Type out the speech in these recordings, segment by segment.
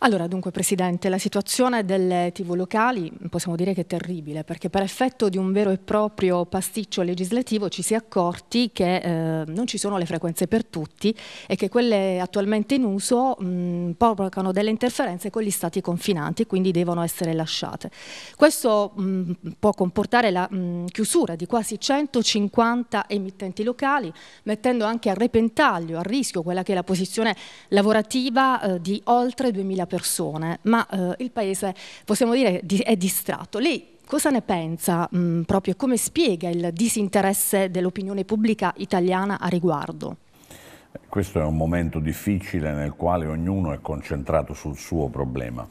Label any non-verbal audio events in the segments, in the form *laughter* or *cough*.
Allora, dunque, Presidente, la situazione delle TV locali possiamo dire che è terribile, perché per effetto di un vero e proprio pasticcio legislativo ci si è accorti che eh, non ci sono le frequenze per tutti e che quelle attualmente in uso mh, mm, provocano delle interferenze con gli stati confinanti e quindi devono essere lasciate. Questo mh, mm, può comportare la mh, mm, chiusura di quasi 150 emittenti locali, mettendo anche a repentaglio, a rischio, quella che è la posizione lavorativa eh, di oltre 2.000 persone persone, ma eh, il paese possiamo dire è distratto. Lei cosa ne pensa mh, mm, proprio e come spiega il disinteresse dell'opinione pubblica italiana a riguardo? Questo è un momento difficile nel quale ognuno è concentrato sul suo problema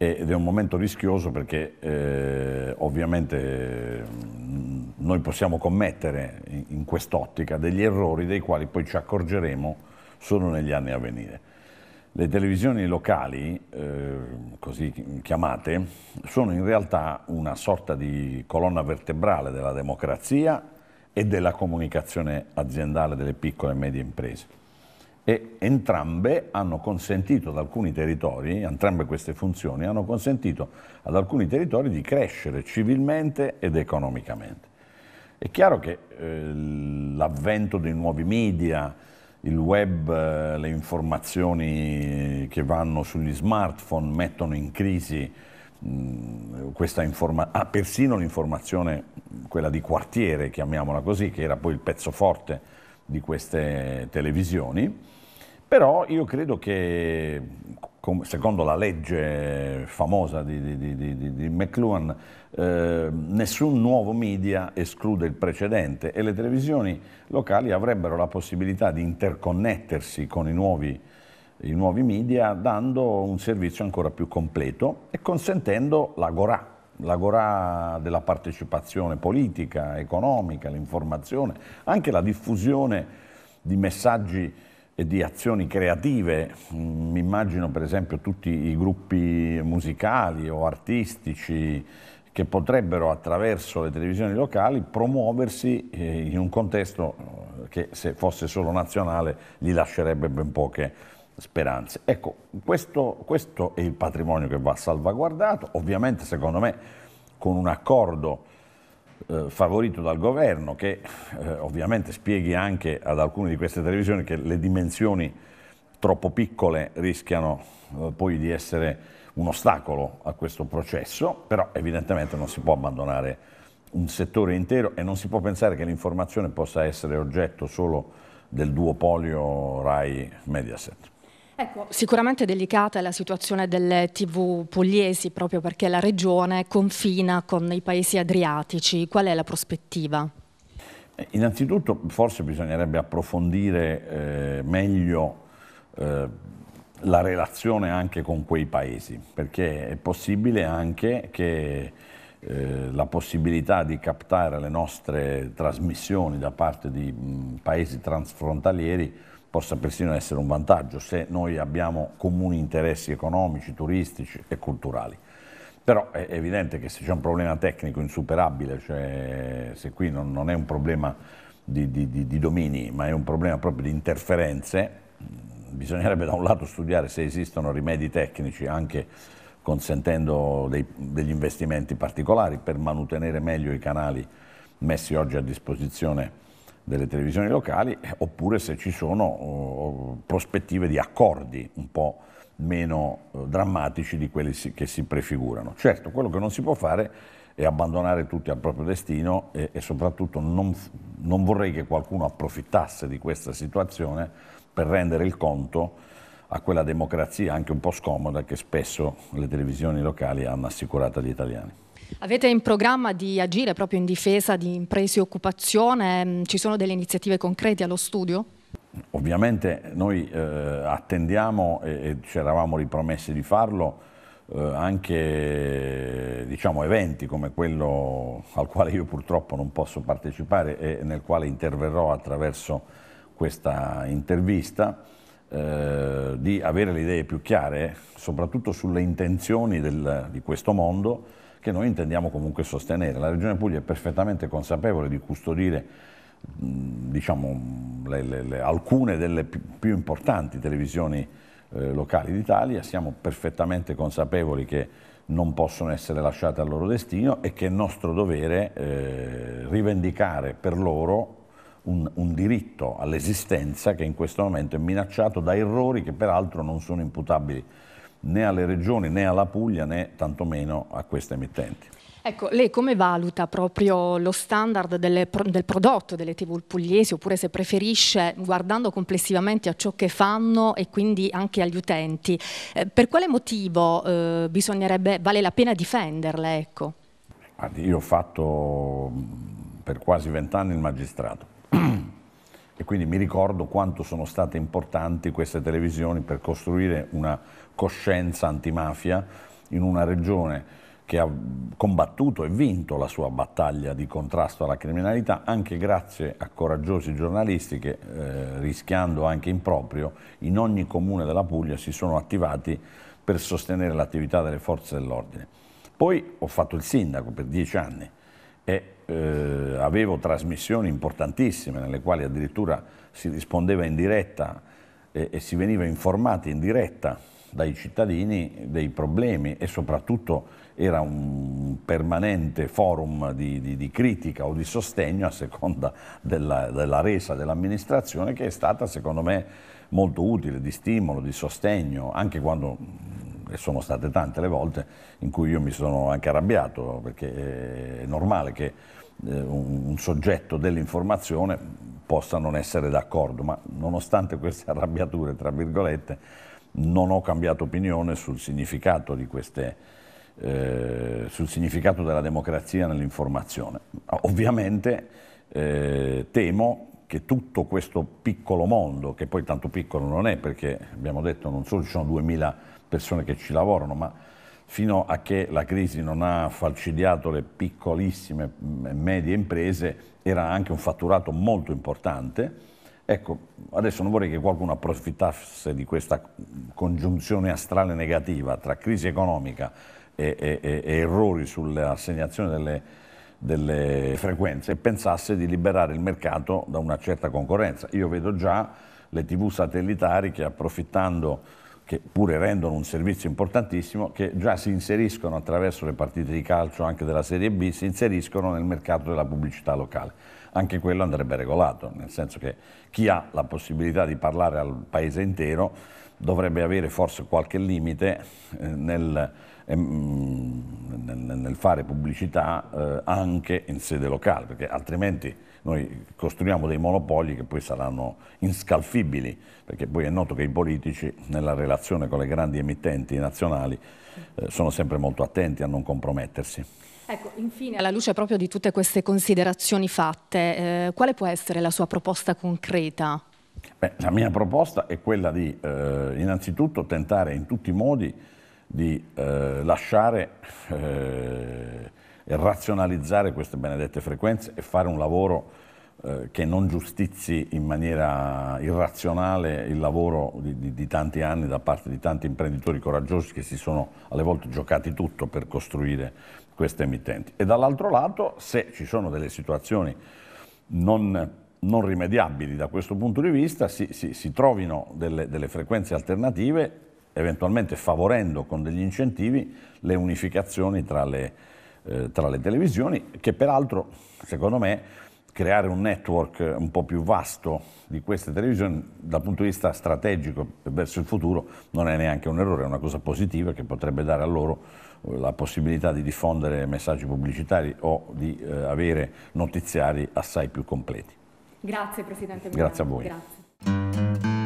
ed è un momento rischioso perché eh, ovviamente mm, noi possiamo commettere in quest'ottica degli errori dei quali poi ci accorgeremo solo negli anni a venire. Le televisioni locali, eh, così chiamate, sono in realtà una sorta di colonna vertebrale della democrazia e della comunicazione aziendale delle piccole e medie imprese. E entrambe hanno consentito ad alcuni territori, entrambe queste funzioni, hanno consentito ad alcuni territori di crescere civilmente ed economicamente. È chiaro che eh, l'avvento dei nuovi media, il web, eh, le informazioni che vanno sugli smartphone mettono in crisi mm, questa informazione, ah, persino l'informazione, quella di quartiere, chiamiamola così, che era poi il pezzo forte di queste televisioni, però io credo che secondo la legge famosa di, di, di, di McLuhan, eh, nessun nuovo media esclude il precedente e le televisioni locali avrebbero la possibilità di interconnettersi con i nuovi, i nuovi media dando un servizio ancora più completo e consentendo l'agorà, l'agorà della partecipazione politica, economica, l'informazione, anche la diffusione di messaggi e di azioni creative, mi mm, immagino per esempio tutti i gruppi musicali o artistici che potrebbero attraverso le televisioni locali promuoversi eh, in un contesto eh, che se fosse solo nazionale gli lascerebbe ben poche speranze. Ecco, questo, questo è il patrimonio che va salvaguardato, ovviamente secondo me con un accordo eh, favorito dal governo che eh, ovviamente spieghi anche ad alcune di queste televisioni che le dimensioni troppo piccole rischiano eh, poi di essere un ostacolo a questo processo, però evidentemente non si può abbandonare un settore intero e non si può pensare che l'informazione possa essere oggetto solo del duopolio RAI-Mediaset. Ecco, sicuramente delicata è la situazione delle tv pugliesi proprio perché la regione confina con i paesi adriatici. Qual è la prospettiva? Eh, innanzitutto forse bisognerebbe approfondire eh, meglio eh, la relazione anche con quei paesi, perché è possibile anche che eh, la possibilità di captare le nostre trasmissioni da parte di mh, paesi transfrontalieri possa persino essere un vantaggio se noi abbiamo comuni interessi economici, turistici e culturali. Però è evidente che se c'è un problema tecnico insuperabile, cioè se qui non, non è un problema di, di, di, di domini, ma è un problema proprio di interferenze, bisognerebbe da un lato studiare se esistono rimedi tecnici anche consentendo dei, degli investimenti particolari per mantenere meglio i canali messi oggi a disposizione delle televisioni locali, oppure se ci sono uh, prospettive di accordi un po' meno uh, drammatici di quelli che si prefigurano. Certo, quello che non si può fare è abbandonare tutti al proprio destino e, e soprattutto non, non, vorrei che qualcuno approfittasse di questa situazione per rendere il conto a quella democrazia anche un po' scomoda che spesso le televisioni locali hanno assicurata agli italiani. Avete in programma di agire proprio in difesa di imprese e occupazione? Mm, ci sono delle iniziative concrete allo studio? Ovviamente noi eh, attendiamo e, e ci eravamo ripromessi di farlo eh, anche diciamo, eventi come quello al quale io purtroppo non posso partecipare e nel quale interverrò attraverso questa intervista eh, di avere le idee più chiare, soprattutto sulle intenzioni del, di questo mondo che noi intendiamo comunque sostenere. La Regione Puglia è perfettamente consapevole di custodire diciamo, le, le, le, alcune delle più, più importanti televisioni eh, locali d'Italia, siamo perfettamente consapevoli che non possono essere lasciate al loro destino e che è nostro dovere eh, rivendicare per loro un, un diritto all'esistenza che in questo momento è minacciato da errori che peraltro non sono imputabili né alle regioni né alla Puglia né tantomeno a queste emittenti. Ecco, lei come valuta proprio lo standard delle, del prodotto delle TV pugliesi oppure se preferisce guardando complessivamente a ciò che fanno e quindi anche agli utenti? Eh, per quale motivo eh, vale la pena difenderle? Ecco? Io ho fatto mm, per quasi vent'anni il magistrato e quindi mi ricordo quanto sono state importanti queste televisioni per costruire una coscienza antimafia in una regione che ha combattuto e vinto la sua battaglia di contrasto alla criminalità anche grazie a coraggiosi giornalisti che, eh, rischiando anche in proprio, in ogni comune della Puglia si sono attivati per sostenere l'attività delle forze dell'ordine. Poi ho fatto il sindaco per dieci anni e eh, avevo trasmissioni importantissime nelle quali addirittura si rispondeva in diretta e, e si veniva informati in diretta dai cittadini dei problemi e soprattutto era un permanente forum di, di, di critica o di sostegno a seconda della, della resa dell'amministrazione che è stata secondo me molto utile, di stimolo, di sostegno, anche quando e sono state tante le volte in cui io mi sono anche arrabbiato, perché eh, è normale che eh, un, soggetto dell'informazione possa non essere d'accordo, ma nonostante *laughs* queste arrabbiature, tra virgolette, non ho cambiato opinione sul significato, queste, eh, sul significato della democrazia nell'informazione. Ovviamente eh, temo che tutto questo piccolo mondo, che poi tanto piccolo non è perché abbiamo detto non solo ci sono 2000 persone che ci lavorano, ma fino a che la crisi non ha falcidiato le piccolissime mm, e medie imprese era anche un fatturato molto importante. Ecco, adesso non vorrei che qualcuno approfittasse di questa congiunzione astrale negativa tra crisi economica e, e, e errori sull'assegnazione delle delle frequenze e pensasse di liberare il mercato da una certa concorrenza. Io vedo già le tv satellitari che approfittando, che pure rendono un servizio importantissimo, che già si inseriscono attraverso le partite di calcio anche della Serie B, si inseriscono nel mercato della pubblicità locale. Anche quello andrebbe regolato, nel senso che chi ha la possibilità di parlare al paese intero dovrebbe avere forse qualche limite eh, nel Mm, nel fare pubblicità eh, anche in sede locale, perché altrimenti noi costruiamo dei monopoli che poi saranno inscalfibili, perché poi è noto che i politici nella relazione con le grandi emittenti nazionali eh, sono sempre molto attenti a non compromettersi. Ecco, infine, alla luce proprio di tutte queste considerazioni fatte, eh, quale può essere la sua proposta concreta? Beh, la mia proposta è quella di eh, innanzitutto tentare in tutti i modi di eh, lasciare eh, e razionalizzare queste benedette frequenze e fare un lavoro eh, che non giustizi in maniera irrazionale il lavoro di, di, di, tanti anni da parte di tanti imprenditori coraggiosi che si sono alle volte giocati tutto per costruire queste emittenti. E dall'altro lato, se ci sono delle situazioni non, non rimediabili da questo punto di vista, si, si, si trovino delle, delle frequenze alternative eventualmente favorendo con degli incentivi le unificazioni tra le, eh, tra le televisioni, che peraltro, secondo me, creare un network un po' più vasto di queste televisioni dal punto di vista strategico verso il futuro non è neanche un errore, è una cosa positiva che potrebbe dare a loro eh, la possibilità di diffondere messaggi pubblicitari o di eh, avere notiziari assai più completi. Grazie Presidente. Milano. Grazie a voi. Grazie.